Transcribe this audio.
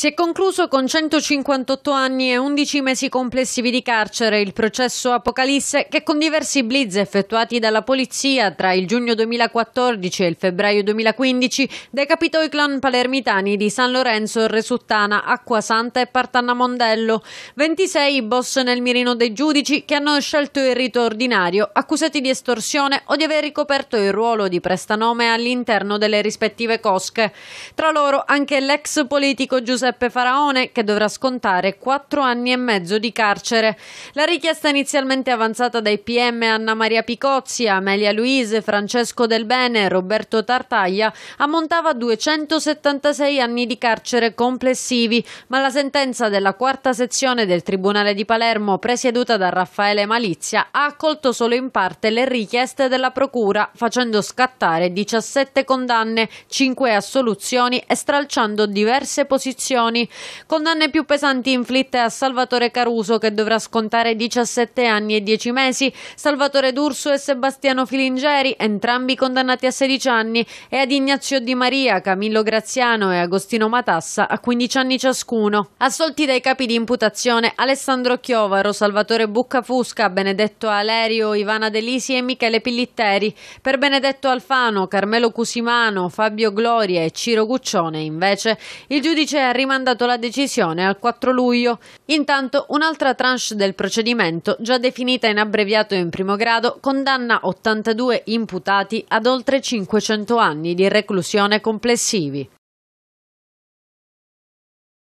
Si è concluso con 158 anni e 11 mesi complessivi di carcere il processo Apocalisse che con diversi blitz effettuati dalla polizia tra il giugno 2014 e il febbraio 2015 decapitò i clan palermitani di San Lorenzo, Resuttana, Acquasanta e Partanna Mondello, 26 boss nel mirino dei giudici che hanno scelto il rito ordinario, accusati di estorsione o di aver ricoperto il ruolo di prestanome all'interno delle rispettive cosche. Tra loro anche l'ex politico Giuseppe Giuseppe Faraone che dovrà scontare quattro anni e mezzo di carcere. La richiesta inizialmente avanzata dai PM Anna Maria Picozzi, Amelia Luise, Francesco Del Bene e Roberto Tartaglia ammontava a 276 anni di carcere complessivi, ma la sentenza della quarta sezione del Tribunale di Palermo presieduta da Raffaele Malizia ha accolto solo in parte le richieste della Procura facendo scattare 17 condanne, 5 assoluzioni e stralciando diverse posizioni lesioni. Condanne più pesanti inflitte a Salvatore Caruso che dovrà scontare 17 anni e 10 mesi, Salvatore D'Urso e Sebastiano Filingeri, entrambi condannati a 16 anni, e ad Ignazio Di Maria, Camillo Graziano e Agostino Matassa a 15 anni ciascuno. Assolti dai capi di imputazione Alessandro Chiovaro, Salvatore Buccafusca, Benedetto Alerio, Ivana Delisi e Michele Pillitteri. Per Benedetto Alfano, Carmelo Cusimano, Fabio Gloria e Ciro Guccione invece il giudice è rimandato rimandato la decisione al 4 luglio. Intanto un'altra tranche del procedimento, già definita in abbreviato in primo grado, condanna 82 imputati ad oltre 500 anni di reclusione complessivi.